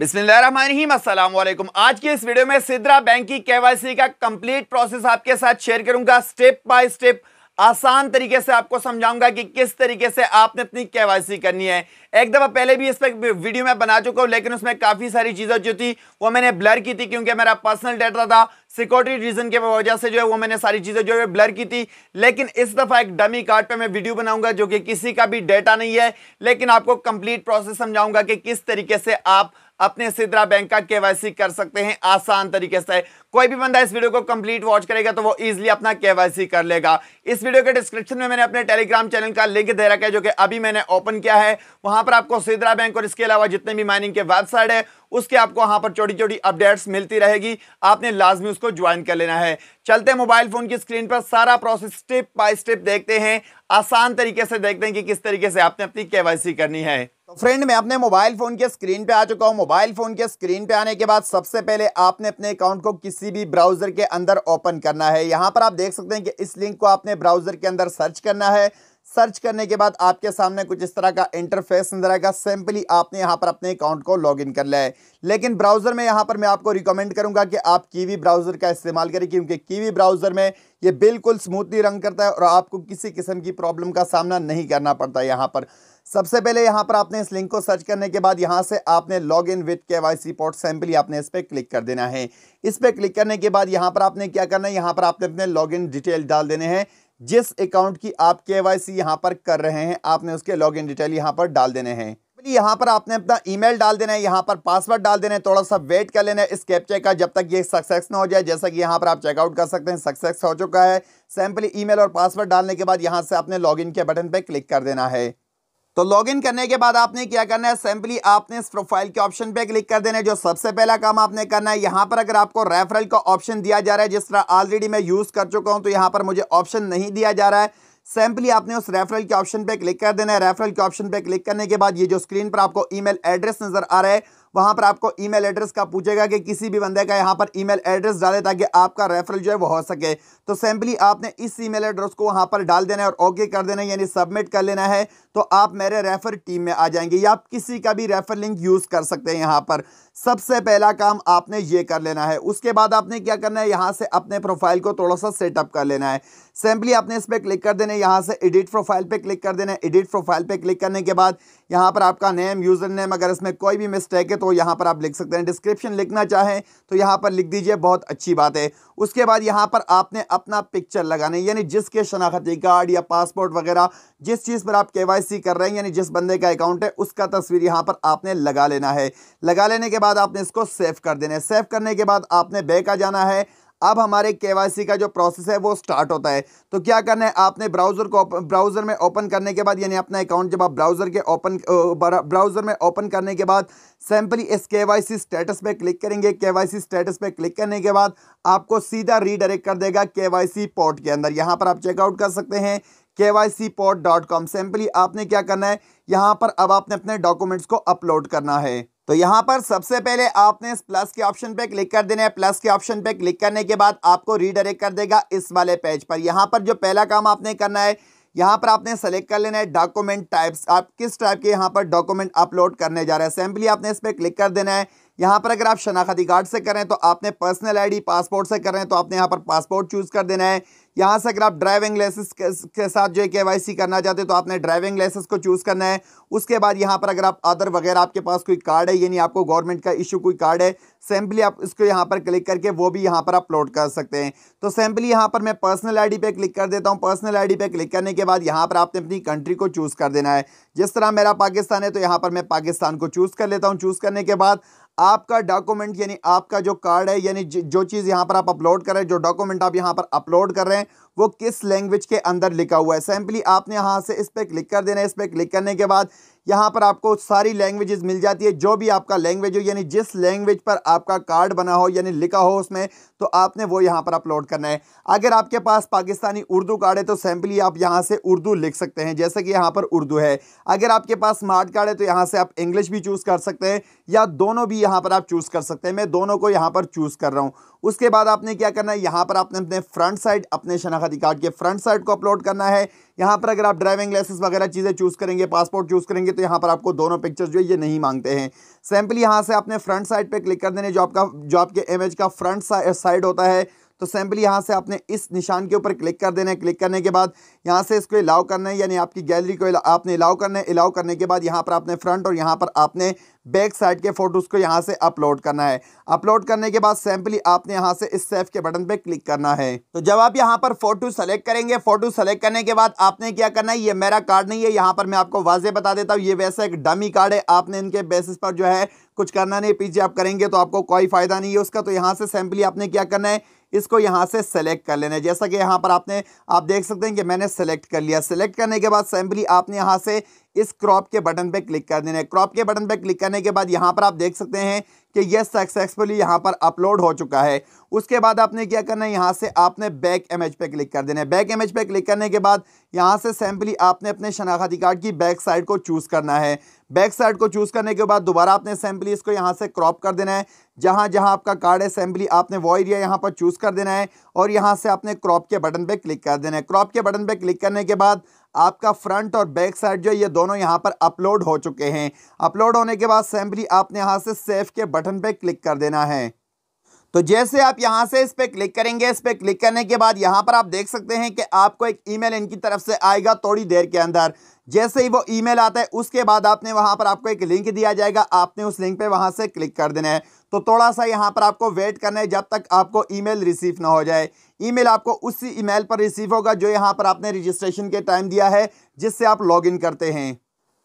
बिस्मिल्लाम आज के इस वीडियो में सिद्रा बैंक की केवाईसी का कंप्लीट प्रोसेस आपके साथ शेयर करूंगा स्टेप बाय स्टेप आसान तरीके से आपको समझाऊंगा कि किस तरीके से आपने अपनी केवाईसी करनी है एक दफ़ा पहले भी इस पर वीडियो मैं बना चुका हूँ लेकिन उसमें काफ़ी सारी चीज़ें जो थी वो मैंने ब्लर की थी क्योंकि मेरा पर्सनल डेटा था सिक्योरिटी रीजन के वजह से जो है वो मैंने सारी चीज़ें जो है ब्लर की थी लेकिन इस दफ़ा एक डमी कार्ड पर मैं वीडियो बनाऊंगा जो कि किसी का भी डेटा नहीं है लेकिन आपको कंप्लीट प्रोसेस समझाऊंगा कि किस तरीके से आप अपने सिद्रा बैंक का केवाईसी कर सकते हैं आसान तरीके से कोई भी बंदा इस वीडियो को कंप्लीट वॉच करेगा तो वो इजीली अपना केवाईसी कर लेगा इस वीडियो के डिस्क्रिप्शन में मैंने अपने टेलीग्राम चैनल का लिंक दे रखा है जो कि अभी मैंने ओपन किया है वहां पर आपको सिद्रा बैंक और इसके अलावा जितने भी माइनिंग के वेबसाइट है उसके आपको वहां पर छोटी छोटी अपडेट्स मिलती रहेगी आपने लाजमी उसको ज्वाइन कर लेना है चलते मोबाइल फ़ोन की स्क्रीन पर सारा प्रोसेस स्टेप बाय स्टेप देखते हैं आसान तरीके से देखते हैं कि किस तरीके से आपने अपनी केवाईसी करनी है तो फ्रेंड मैं अपने मोबाइल फ़ोन के स्क्रीन पे आ चुका हूँ मोबाइल फ़ोन के स्क्रीन पे आने के बाद सबसे पहले आपने अपने अकाउंट को किसी भी ब्राउज़र के अंदर ओपन करना है यहाँ पर आप देख सकते हैं कि इस लिंक को आपने ब्राउज़र के अंदर सर्च करना है सर्च करने के बाद आपके सामने कुछ इस तरह का इंटरफेस नजर आएगा सिंपली आपने यहाँ पर अपने अकाउंट को लॉगिन कर लिया है लेकिन ब्राउज़र में यहाँ पर मैं आपको रिकमेंड करूँगा कि आप कीवी ब्राउज़र का इस्तेमाल करें क्योंकि कीवी ब्राउज़र में ये बिल्कुल स्मूथली रंग करता है और आपको किसी किस्म की प्रॉब्लम का सामना नहीं करना पड़ता है यहाँ पर सबसे पहले यहाँ पर आपने इस लिंक को सर्च करने के बाद यहाँ से आपने log in with K Y C port simply आपने इस पर क्लिक कर देना है इस पर क्लिक करने के बाद यहाँ पर आपने क्या करना है यहाँ पर आपने अपने लॉग इन डिटेल डाल देने हैं जिस अकाउंट की आप के वाई सी यहाँ पर कर रहे हैं आपने उसके इन डिटेल यहाँ पर डाल देने हैं यहाँ पर आपने अपना ईमेल डाल देना है यहाँ पर पासवर्ड डाल देना है थोड़ा सा वेट कर लेना है इस कैप्चे का जब तक ये सक्सेस ना हो जाए जैसा कि यहाँ पर आप चेकआउट कर सकते हैं सक्सेस हो चुका है सैम्पली ईमेल और पासवर्ड डालने के बाद यहाँ से आपने लॉगिन के बटन पर क्लिक कर देना है तो लॉगिन करने के बाद आपने क्या करना है सिंपली आपने इस प्रोफाइल के ऑप्शन पे क्लिक कर देना है जो सबसे पहला काम आपने करना है यहाँ पर अगर आपको रेफरल का ऑप्शन दिया जा रहा है जिस तरह ऑलरेडी मैं यूज़ कर चुका हूँ तो यहाँ पर मुझे ऑप्शन नहीं दिया जा रहा है सिंपली आपने उस रेफरल के ऑप्शन पे क्लिक कर देना है रेफरल के ऑप्शन पे क्लिक करने के बाद ये जो स्क्रीन पर आपको ईमेल एड्रेस नजर आ रहा है वहां पर आपको ईमेल एड्रेस का पूछेगा कि किसी भी बंदे का यहाँ पर ईमेल एड्रेस डाले ताकि आपका रेफरल जो है वो हो सके तो सिंपली आपने इस ईमेल एड्रेस को वहाँ पर डाल देना है और ओके कर देना है यानी सबमिट कर लेना है तो आप मेरे रेफर टीम में आ जाएंगे या आप किसी का भी रेफर लिंक यूज़ कर सकते हैं यहाँ पर सबसे पहला काम आपने ये कर लेना है उसके बाद आपने क्या करना है यहाँ से अपने प्रोफाइल को थोड़ा सा सेटअप कर लेना है सिंपली आपने इस पर क्लिक कर देना है यहाँ से एडिट प्रोफाइल पे क्लिक कर देना है एडिट प्रोफाइल पे क्लिक करने के बाद यहाँ पर आपका नेम यूज़र नेम अगर इसमें कोई भी मिस्टेक है तो यहाँ पर आप लिख सकते हैं डिस्क्रिप्शन लिखना चाहें तो यहाँ पर लिख दीजिए बहुत अच्छी बात है उसके बाद यहाँ पर आपने अपना पिक्चर लगाना यानी जिसके शनाखती कार्ड या पासपोर्ट वगैरह जिस चीज़ पर आप के कर रहे हैं यानी जिस बंदे का अकाउंट है उसका तस्वीर यहाँ पर आपने लगा लेना है लगा लेने के बाद आपने इसको सेव कर देना है सेव करने के बाद आपने बैक आ जाना है अब हमारे के का जो प्रोसेस है वो स्टार्ट होता है तो क्या करना है आपने ब्राउज़र को ब्राउज़र में ओपन करने के बाद यानी अपना अकाउंट जब आप ब्राउज़र के ओपन ब्राउज़र में ओपन करने के बाद सैम्पली इस के वाई सी स्टेटस पे क्लिक करेंगे के वाई सी स्टेटस पे क्लिक करने के बाद आपको सीधा रीडायरेक्ट कर देगा के वाई सी पोर्ट के अंदर यहाँ पर आप चेकआउट कर सकते हैं K Y C port dot com simply आपने क्या करना है यहाँ पर अब आपने अपने डॉक्यूमेंट्स को अपलोड करना है तो यहाँ पर सबसे पहले आपने इस प्लस के ऑप्शन पे क्लिक कर देना है प्लस के ऑप्शन पे क्लिक करने के बाद आपको रीडायरेक्ट कर देगा इस वाले पेज पर यहाँ पर जो पहला काम आपने करना है यहाँ पर आपने सेलेक्ट कर लेना है डॉक्यूमेंट टाइप्स आप किस टाइप के यहाँ पर डॉक्यूमेंट अपलोड करने जा रहे हैं सिंपली आपने इस पर क्लिक कर देना है यहाँ पर अगर आप शनाख्ती कार्ड से करें तो आपने पर्सनल आईडी पासपोर्ट से करें तो आपने यहाँ पर पासपोर्ट चूज़ कर देना है यहाँ से अगर आप ड्राइविंग लाइसेंस के साथ जो है के करना चाहते हैं तो आपने ड्राइविंग लाइसेंस को चूज़ करना है उसके बाद यहाँ पर अगर आप अदर वगैरह आपके पास कोई कार्ड है यानी आपको गवर्नमेंट का इशू कोई कार्ड है सैम्पली आप इसको यहाँ पर क्लिक करके वो भी यहाँ पर अपलोड कर सकते हैं तो सैम्पली यहाँ पर मैं पर्सनल आई डी क्लिक कर देता हूँ पर्सनल आई डी क्लिक करने के बाद यहाँ पर आपने अपनी कंट्री को चूज़ कर देना है जिस तरह मेरा पाकिस्तान है तो यहाँ पर मैं पाकिस्तान को चूज़ कर लेता हूँ चूज़ करने के बाद आपका डॉक्यूमेंट यानी आपका जो कार्ड है यानी जो चीज़ यहाँ पर आप अपलोड कर रहे हैं जो डॉक्यूमेंट आप यहाँ पर अपलोड कर रहे हैं वो किस लैंग्वेज के अंदर लिखा हुआ है सैम्पली आपने यहाँ से इस पर क्लिक कर देना है इस पर क्लिक करने के बाद यहाँ पर आपको सारी लैंग्वेजेस मिल जाती है जो भी आपका लैंग्वेज हो यानी जिस लैंग्वेज पर आपका कार्ड बना हो यानी लिखा हो उसमें तो आपने वो यहाँ पर अपलोड करना है अगर आपके पास पाकिस्तानी उर्दू कार्ड है तो सैम्पली आप यहाँ से उर्दू लिख सकते हैं जैसे कि यहाँ पर उर्दू है अगर आपके पास स्मार्ट कार्ड है तो यहाँ से आप इंग्लिश भी चूज़ कर सकते हैं या दोनों भी यहाँ पर आप चूज़ कर सकते हैं मैं दोनों को यहाँ पर चूज़ कर रहा हूँ उसके बाद आपने क्या करना है यहाँ पर आपने अपने फ्रंट साइड अपने शनाखती कार्ड के फ्रंट साइड को अपलोड करना है यहाँ पर अगर आप ड्राइविंग लाइसेंस वगैरह चीज़ें चूज़ करेंगे पासपोर्ट चूज़ करेंगे तो यहाँ पर आपको दोनों पिक्चर्स जो है ये नहीं मांगते हैं सैम्पल यहाँ से आपने फ्रंट साइड पर क्लिक कर देने जो आपका जो आपके इमेज का फ्रंट साइड होता है तो सैम्पल यहाँ से आपने इस निशान के ऊपर क्लिक कर देना है क्लिक करने के बाद यहाँ से इसको अलाउ करना है यानी आपकी गैलरी को आपने अलाउ करना है अलाउ करने के बाद यहाँ पर आपने फ्रंट और यहाँ पर आपने बैक साइड के फोटोज़ को यहाँ से अपलोड करना है अपलोड करने के बाद सैम्पली आपने यहाँ से इस सेफ के बटन पे क्लिक करना है तो जब आप यहाँ पर फोटो सेलेक्ट करेंगे फोटो सेलेक्ट करने के बाद आपने क्या करना है ये मेरा कार्ड नहीं है यहाँ पर मैं आपको वाजे बता देता हूँ ये वैसा एक डमी कार्ड है आपने इनके बेसिस पर जो है कुछ करना नहीं पीछे आप करेंगे तो आपको कोई फायदा नहीं है उसका तो यहाँ से सैम्पली आपने क्या करना है इसको यहाँ से सेलेक्ट कर लेना है जैसा कि यहाँ पर आपने आप देख सकते हैं कि मैंने सेलेक्ट कर लिया सेलेक्ट करने के बाद सैम्पली आपने यहाँ से इस क्रॉप के बटन पे क्लिक कर देना है क्रॉप के बटन पे क्लिक करने के बाद यहाँ पर आप देख सकते हैं कि यह सक्सेसफुली यहाँ पर अपलोड हो चुका है उसके बाद आपने क्या करना है यहाँ से आपने बैक इमेज पे क्लिक कर देना है बैक इमेज पे क्लिक करने के बाद यहाँ से सैम्पली आपने अपने शनाखाती कार्ड की बैक साइड को चूज़ करना है बैक साइड को चूज़ करने के बाद दोबारा आपने सैम्पली इसको यहाँ से क्रॉप कर देना है जहाँ जहाँ आपका कार्ड है आपने वो एरिया यहाँ पर चूज़ कर देना है और यहाँ से आपने क्रॉप के बटन पे क्लिक कर देना है क्रॉप के बटन पे क्लिक करने के बाद आपका फ्रंट और बैक साइड जो है ये दोनों यहाँ पर अपलोड हो चुके हैं अपलोड होने के बाद सैम्पली आपने यहाँ से सेफ के बटन पर क्लिक कर देना है तो जैसे आप यहाँ से इस पर क्लिक करेंगे इस पर क्लिक करने के बाद यहाँ पर आप देख सकते हैं कि आपको एक ईमेल इनकी तरफ से आएगा थोड़ी देर के अंदर जैसे ही वो ईमेल आता है उसके बाद आपने वहां पर आपको एक लिंक दिया जाएगा आपने उस लिंक पे वहां से क्लिक कर देना है तो थोड़ा सा यहाँ पर आपको वेट करना है जब तक आपको ईमेल रिसीव ना हो जाए ईमेल आपको उसी ईमेल पर रिसीव होगा जो यहाँ पर आपने रजिस्ट्रेशन के टाइम दिया है जिससे आप इन करते हैं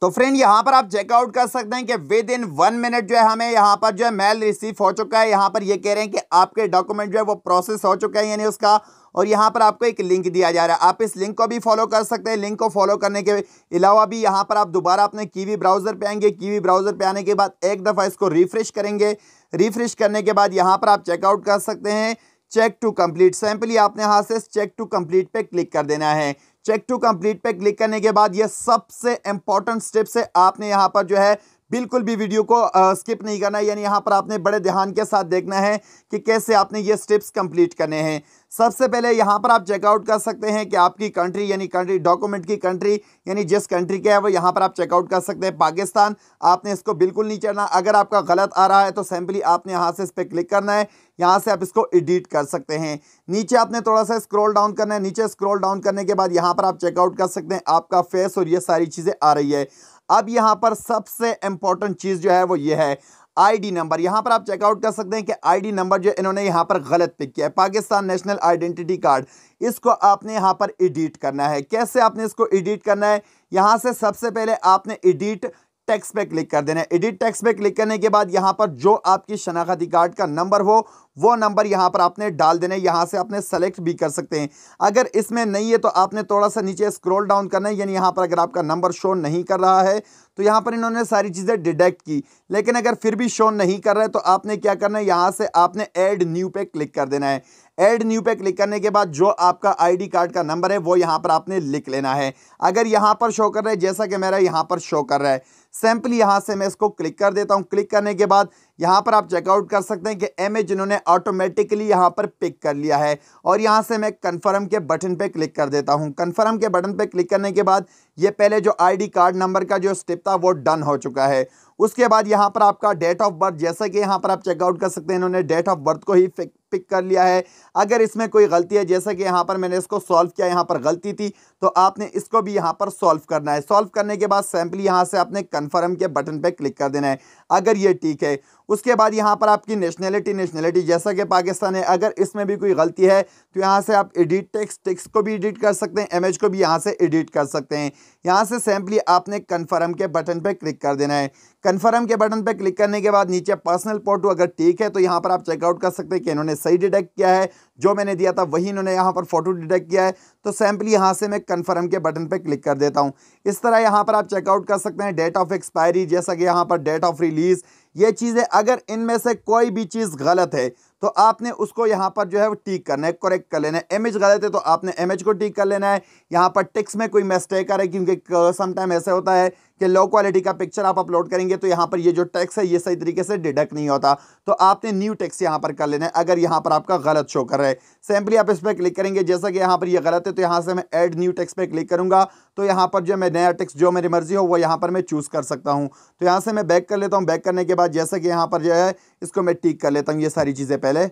तो फ्रेंड यहाँ पर आप चेकआउट कर सकते हैं कि विद इन वन मिनट जो है हमें यहाँ पर जो है मेल रिसीव हो चुका है यहाँ पर ये यह कह रहे हैं कि आपके डॉक्यूमेंट जो है वो प्रोसेस हो चुका है यानी उसका और यहाँ पर आपको एक लिंक दिया जा रहा है आप इस लिंक को भी फॉलो कर सकते हैं लिंक को फॉलो करने के अलावा भी यहाँ पर आप दोबारा अपने कीवी ब्राउज़र पर आएंगे कीवी ब्राउज़र पर आने के बाद एक दफ़ा इसको रिफ्रेश करेंगे रिफ्रेश करने के बाद यहाँ पर आप चेकआउट कर सकते हैं चेक टू कंप्लीट सैंपल आपने यहाँ से चेक टू कंप्लीट पे क्लिक कर देना है चेक टू कंप्लीट पे क्लिक करने के बाद यह सबसे इंपॉर्टेंट स्टेप से आपने यहाँ पर जो है बिल्कुल भी वीडियो को स्किप नहीं करना है यानी यहाँ पर आपने बड़े ध्यान के साथ देखना है कि कैसे आपने ये स्टेप्स कंप्लीट करने हैं सबसे पहले यहाँ पर आप चेकआउट कर सकते हैं कि आपकी कंट्री यानी कंट्री डॉक्यूमेंट की कंट्री यानी जिस कंट्री के है वो यहाँ पर आप चेकआउट कर सकते हैं पाकिस्तान आपने इसको बिल्कुल नहीं चढ़ना अगर आपका गलत आ रहा है तो सिंपली आपने यहाँ से इस पर क्लिक करना है यहाँ से आप इसको एडिट कर सकते हैं नीचे आपने थोड़ा सा स्क्रॉल डाउन करना है नीचे स्क्रॉल डाउन करने के बाद यहाँ पर आप चेकआउट कर सकते हैं आपका फेस और ये सारी चीज़ें आ रही है अब यहां पर सबसे इंपॉर्टेंट चीज़ जो है वो ये है आईडी नंबर यहां पर आप चेकआउट कर सकते हैं कि आईडी नंबर जो इन्होंने यहां पर गलत पिक किया है पाकिस्तान नेशनल आइडेंटिटी कार्ड इसको आपने यहां पर एडिट करना है कैसे आपने इसको एडिट करना है यहां से सबसे पहले आपने एडिट टैक्स पे क्लिक कर देना है एडिट टैक्स पे क्लिक करने के बाद यहाँ पर जो आपकी शनाखती कार्ड का नंबर हो वो नंबर यहाँ पर आपने डाल देना है यहाँ से आपने सेलेक्ट भी कर सकते हैं अगर इसमें नहीं है तो आपने थोड़ा सा नीचे स्क्रॉल डाउन करना है यानी यहाँ पर अगर आपका नंबर शो नहीं कर रहा है तो यहाँ पर इन्होंने सारी चीज़ें डिटेक्ट की लेकिन अगर फिर भी शो नहीं कर रहा है तो आपने क्या करना है यहाँ से आपने एड न्यू पे क्लिक कर देना है एड न्यू पे क्लिक करने के बाद जो आपका आईडी कार्ड का नंबर है वो यहाँ पर आपने लिख लेना है अगर यहाँ पर शो कर रहा है जैसा कि मेरा यहाँ पर शो कर रहा है सैंपल यहाँ से मैं इसको क्लिक कर देता हूँ क्लिक करने के बाद यहाँ पर आप चेकआउट कर सकते हैं कि एम ए जिन्होंने ऑटोमेटिकली यहाँ पर पिक कर लिया है और यहाँ से मैं कन्फर्म के बटन पे क्लिक कर देता हूँ कन्फर्म के बटन पे क्लिक करने के बाद ये पहले जो आईडी कार्ड नंबर का जो स्टेप था वो डन हो चुका है उसके बाद यहाँ पर आपका डेट ऑफ बर्थ जैसा कि यहाँ पर आप चेकआउट कर सकते हैं इन्होंने डेट ऑफ बर्थ को ही पिक कर लिया है अगर इसमें कोई गलती है जैसा कि यहाँ पर मैंने इसको सॉल्व किया यहाँ पर गलती थी तो आपने इसको भी यहाँ पर सॉल्व करना है सॉल्व करने के बाद सैम्पल यहाँ से आपने कन्फर्म के बटन पर क्लिक कर देना है अगर ये ठीक है उसके बाद यहाँ पर आपकी नेशनैलिटी नेशनैलिटी जैसा कि पाकिस्तान है अगर इसमें भी कोई गलती है तो यहाँ से आप एडिट टेक्स टेक्स को भी एडिट कर सकते हैं इमेज को भी यहाँ से एडिट कर सकते हैं यहाँ से सैम्पली आपने कन्फर्म के बटन पर क्लिक कर देना है कन्फर्म के बटन पर क्लिक करने के बाद नीचे पर्सनल फोटो अगर ठीक है तो यहाँ पर आप चेकआउट कर सकते हैं कि इन्होंने सही डिटेक्ट किया है जो मैंने दिया था वही इन्होंने यहाँ पर फोटो डिटेक्ट किया है तो सैम्पली यहाँ से मैं कन्फर्म के बटन पर क्लिक कर देता हूँ इस तरह यहाँ पर आप चेकआउट कर सकते हैं डेट ऑफ एक्सपायरी जैसा कि यहाँ पर डेट ऑफ रिलीज़ ये चीज़ें अगर इनमें से कोई भी चीज़ गलत है तो आपने उसको यहाँ पर जो है वो टीक करना है करेक्ट कर लेना है एम गलत है तो आपने एम को टीक कर लेना है यहाँ पर टेक्स में कोई मिस्टेक आ रहा है क्योंकि समटाइम ऐसे होता है कि लो क्वालिटी का पिक्चर आप अपलोड करेंगे तो यहाँ पर ये जो टैक्स है ये सही तरीके से डिडक्ट नहीं होता तो आपने न्यू टैक्स यहाँ पर कर लेना है अगर यहाँ पर आपका गलत शो कर रहा है सिंपली आप इस पर क्लिक करेंगे जैसा कि यहाँ पर ये यह गलत है तो यहाँ से मैं ऐड न्यू टैक्स पर क्लिक करूँगा तो यहाँ पर जो मैं नया टैक्स जो मेरी मर्जी हो वो यहाँ पर मैं चूज़ कर सकता हूँ तो यहाँ से मैं बैक कर लेता हूँ बैक करने के बाद जैसा कि यहाँ पर जो है इसको मैं टीक कर लेता हूँ ये सारी चीज़ें पहले पहले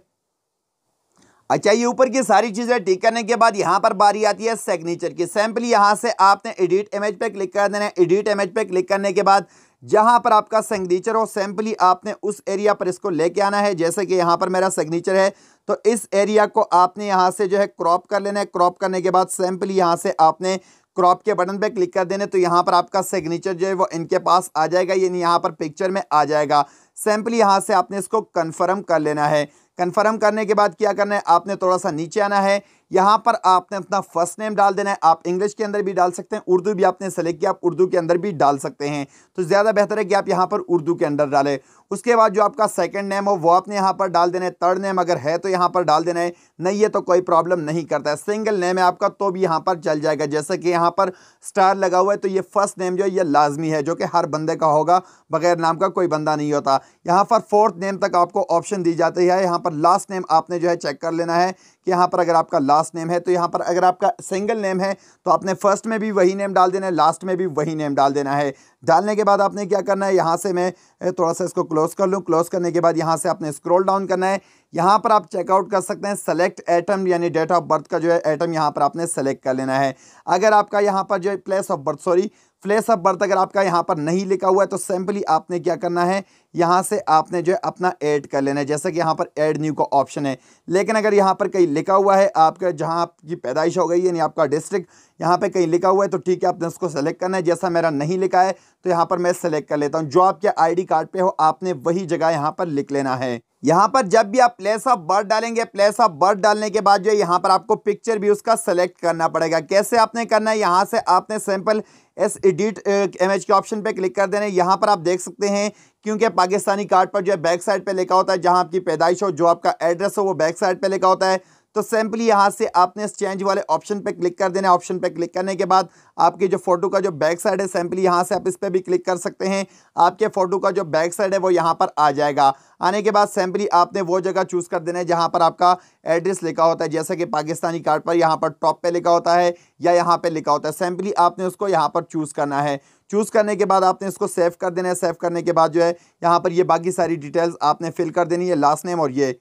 अच्छा ये ऊपर की सारी चीज़ें टिक करने के बाद यहां पर बारी आती है सिग्नेचर की सैंपल यहां से आपने एडिट इमेज पे क्लिक कर देना है एडिट इमेज पे क्लिक करने के बाद जहां पर आपका सिग्नेचर हो सैम्पली आपने उस एरिया पर इसको लेके आना है जैसे कि यहां पर मेरा सिग्नेचर है तो इस एरिया को आपने यहां से जो है क्रॉप कर लेना है क्रॉप करने के बाद सैम्पली यहां से आपने क्रॉप के बटन पे क्लिक कर देने तो यहाँ पर आपका सिग्नेचर जो है वो इनके पास आ जाएगा यानी यहाँ पर पिक्चर में आ जाएगा सैम्पली यहाँ से आपने इसको कंफर्म कर लेना है कन्फर्म करने के बाद क्या करना है आपने थोड़ा सा नीचे आना है यहाँ पर आपने अपना फर्स्ट नेम डाल देना है आप इंग्लिश के अंदर भी डाल सकते हैं उर्दू भी आपने सेलेक्ट किया आप उर्दू के अंदर भी डाल सकते हैं तो ज़्यादा बेहतर है कि आप यहाँ पर उर्दू के अंदर डालें उसके बाद जो आपका सेकंड नेम हो वो आपने यहाँ पर डाल देना है थर्ड नेम अगर है तो यहाँ पर डाल देना है नहीं है तो कोई प्रॉब्लम नहीं करता है सिंगल नेम है आपका तो भी यहाँ पर चल जाएगा जैसे कि यहाँ पर स्टार लगा हुआ है तो ये फर्स्ट नेम जो है ये लाजमी है जो कि हर बंदे का होगा बगैर नाम का कोई बंदा नहीं होता यहाँ पर फोर्थ नेम तक आपको ऑप्शन दी जाती है यहाँ पर पर लास्ट नेम आपने जो है चेक कर लेना है कि यहाँ पर अगर आपका लास्ट नेम है तो यहाँ पर अगर आपका सिंगल नेम है तो आपने फर्स्ट में भी वही नेम डाल देना है लास्ट में भी वही नेम डाल देना है डालने के बाद आपने क्या करना है यहाँ से मैं थोड़ा सा इसको क्लोज कर लूँ क्लोज करने के बाद यहाँ से आपने स्क्रोल डाउन करना है यहाँ पर आप चेकआउट कर सकते हैं सेलेक्ट एटम यानी डेट ऑफ बर्थ का जो है एटम यहाँ पर आपने सेलेक्ट कर लेना है अगर आपका यहाँ पर जो है place of birth sorry flash of birth अगर आपका यहाँ पर नहीं लिखा हुआ है तो सिंपली आपने क्या करना है यहाँ से आपने जो है अपना ऐड कर लेना है जैसे कि यहाँ पर ऐड न्यू का ऑप्शन है लेकिन अगर यहाँ पर कहीं लिखा हुआ है आपके जहाँ आपकी पैदाइश हो गई यानी आपका डिस्ट्रिक्ट यहाँ पे कहीं लिखा हुआ है तो ठीक है आपने उसको सेलेक्ट करना है जैसा मेरा नहीं लिखा है तो यहाँ पर मैं सेलेक्ट कर लेता हूँ जो आपके आई कार्ड पर हो आपने वही जगह यहाँ पर लिख लेना है यहाँ पर जब भी आप प्लेस ऑफ बर्थ डालेंगे प्लेस ऑफ बर्थ डालने के बाद जो है यहाँ पर आपको पिक्चर भी उसका सेलेक्ट करना पड़ेगा कैसे आपने करना है यहाँ से आपने सैम्पल एस एडिट इमेज के ऑप्शन पे क्लिक कर देना यहाँ पर आप देख सकते हैं क्योंकि पाकिस्तानी कार्ड पर जो है बैक साइड पे लिखा होता है जहाँ आपकी पैदाइश हो जो आपका एड्रेस हो वो बैक साइड पर लिखा होता है तो सैम्पली यहाँ से आपने इस चेंज वाले ऑप्शन पे क्लिक कर देना ऑप्शन पे क्लिक करने के बाद आपके जो फोटो का जो बैक साइड है सैम्पली यहाँ से आप इस पर भी क्लिक कर सकते हैं आपके फोटो का जो बैक साइड है वो यहाँ पर आ जाएगा आने के बाद सैम्पली आपने वो जगह चूज़ कर देना है जहाँ पर आपका एड्रेस लिखा होता है जैसा कि पाकिस्तानी कार्ड पर यहाँ पर टॉप पर लिखा होता है या यहाँ पर लिखा होता है सैम्पली आपने उसको यहाँ पर चूज़ करना है चूज़ करने के बाद आपने इसको सेव कर देना है सेव करने के बाद जो है यहाँ पर ये बाकी सारी डिटेल्स आपने फिल कर देनी है लास्ट नेम और ये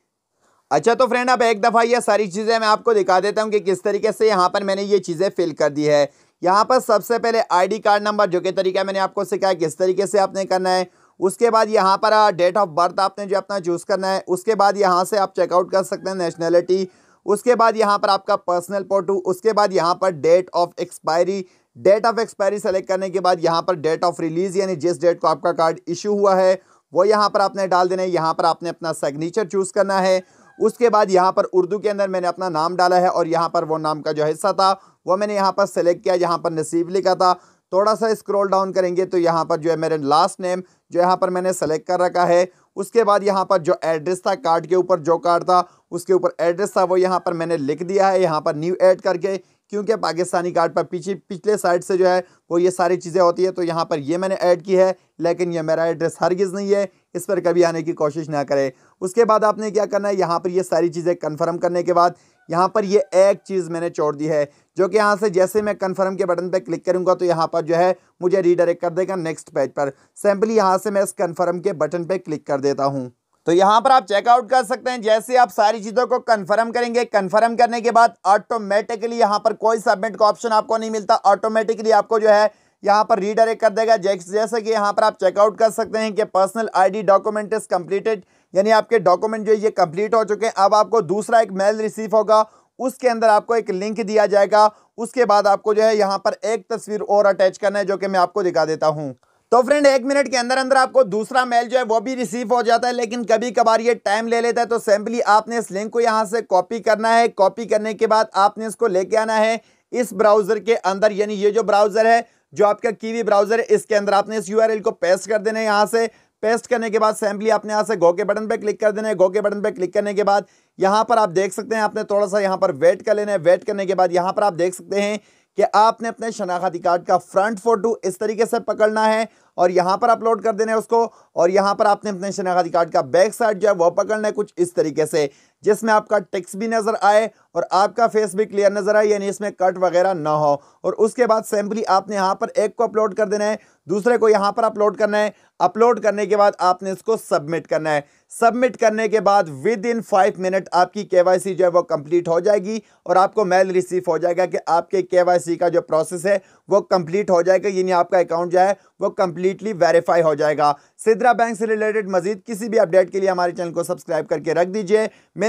अच्छा तो फ्रेंड अब एक दफ़ा ये सारी चीज़ें मैं आपको दिखा देता हूँ कि किस तरीके से यहाँ पर मैंने ये चीज़ें फिल कर दी है यहाँ पर सबसे पहले आईडी कार्ड नंबर जो कि तरीका मैंने आपको सिखाया किस तरीके से आपने करना है उसके बाद यहाँ पर डेट ऑफ बर्थ आपने जो अपना चूज़ करना है उसके बाद यहाँ से आप चेकआउट कर सकते हैं नेशनैलिटी उसके बाद यहाँ पर आपका पर्सनल फोटो उसके बाद यहाँ पर date of expiry date of expiry select करने के बाद यहाँ पर डेट ऑफ रिलीज़ यानी जिस डेट को आपका कार्ड इशू हुआ है वो यहाँ पर आपने डाल देना है यहाँ पर आपने अपना सिग्नेचर चूज़ करना है उसके बाद यहाँ पर उर्दू के अंदर मैंने अपना नाम डाला है और यहाँ पर वो नाम का जो हिस्सा था वो मैंने यहाँ पर सेलेक्ट किया यहाँ पर नसीब लिखा था थोड़ा सा स्क्रॉल डाउन करेंगे तो यहाँ पर जो है मेरे लास्ट नेम जो यहाँ पर मैंने सेलेक्ट कर रखा है उसके बाद यहाँ पर जो एड्रेस था कार्ड के ऊपर जो कार्ड था उसके ऊपर एड्रेस था वो यहाँ पर मैंने लिख दिया है यहाँ पर न्यू ऐड करके क्योंकि पाकिस्तानी कार्ड पर पीछे पिछले साइड से जो है वो ये सारी चीज़ें होती है तो यहाँ पर ये मैंने ऐड की है लेकिन ये मेरा एड्रेस हरगिज़ नहीं है इस पर कभी आने की कोशिश ना करें उसके बाद आपने क्या करना है यहाँ पर ये सारी चीज़ें कन्फर्म करने के बाद यहाँ पर ये एक चीज़ मैंने छोड़ दी है जो कि यहाँ से जैसे मैं कन्फर्म के बटन पर क्लिक करूँगा तो यहाँ पर जो है मुझे रीडायरेक्ट कर देगा नेक्स्ट पेज पर सिंपली यहाँ से मैं इस कन्फर्म के बटन पर क्लिक कर देता हूँ तो यहाँ पर आप चेकआउट कर सकते हैं जैसे आप सारी चीज़ों को कन्फर्म करेंगे कन्फर्म करने के बाद ऑटोमेटिकली यहाँ पर कोई सबमिट का ऑप्शन आपको नहीं मिलता ऑटोमेटिकली आपको जो है यहाँ पर रीडायरेक्ट कर देगा जैसे कि यहाँ पर आप चेकआउट कर सकते हैं कि personal ID document is completed यानी आपके डॉक्यूमेंट जो ये कंप्लीट हो चुके हैं अब आपको दूसरा एक मेल रिसीव होगा उसके अंदर आपको एक लिंक दिया जाएगा उसके बाद आपको जो है यहाँ पर एक तस्वीर और अटैच करना है जो कि मैं आपको दिखा देता हूँ तो फ्रेंड एक मिनट के अंदर अंदर आपको दूसरा मेल जो है वो भी रिसीव हो जाता है लेकिन कभी कभार ये टाइम ले लेता है तो सिंपली आपने इस लिंक को यहाँ से कॉपी करना है कॉपी करने के बाद आपने इसको लेके आना है इस ब्राउज़र के अंदर यानी ये जो ब्राउज़र है जो आपका कीवी ब्राउजर है इसके अंदर आपने इस यू को पेस्ट कर देना है यहाँ से पेस्ट करने के बाद सैम्पली आपने यहाँ से गो के बटन पे क्लिक कर देना है गो के बटन पे क्लिक करने के बाद यहाँ पर आप देख सकते हैं आपने थोड़ा सा यहाँ पर वेट कर लेना है वेट करने के बाद यहाँ पर आप देख सकते हैं कि आपने अपने शनाख्ती कार्ड का फ्रंट फ़ोटो इस तरीके से पकड़ना है और यहाँ पर अपलोड कर देना है उसको और यहाँ पर आपने अपने शनाख्ती कार्ड का बैक साइड जो है वो पकड़ना है कुछ इस तरीके से जिसमें आपका टिक्स भी नज़र आए और आपका फेस भी क्लियर नज़र आए यानी इसमें कट वगैरह ना हो और उसके बाद सैम्पली आपने यहाँ पर एक को अपलोड कर देना है दूसरे को यहाँ पर अपलोड करना है अपलोड करने के बाद आपने इसको सबमिट करना है सबमिट करने के बाद विद इन फाइव मिनट आपकी के जो है वो कंप्लीट हो जाएगी और आपको मेल रिसीव हो जाएगा कि आपके के का जो प्रोसेस है वो कंप्लीट हो जाएगा यानी आपका अकाउंट जो है वो कंप्लीटली वेरीफाई हो जाएगा सिद्रा बैंक से रिलेटेड मजीद किसी भी अपडेट के लिए हमारे चैनल को सब्सक्राइब करके रख दीजिए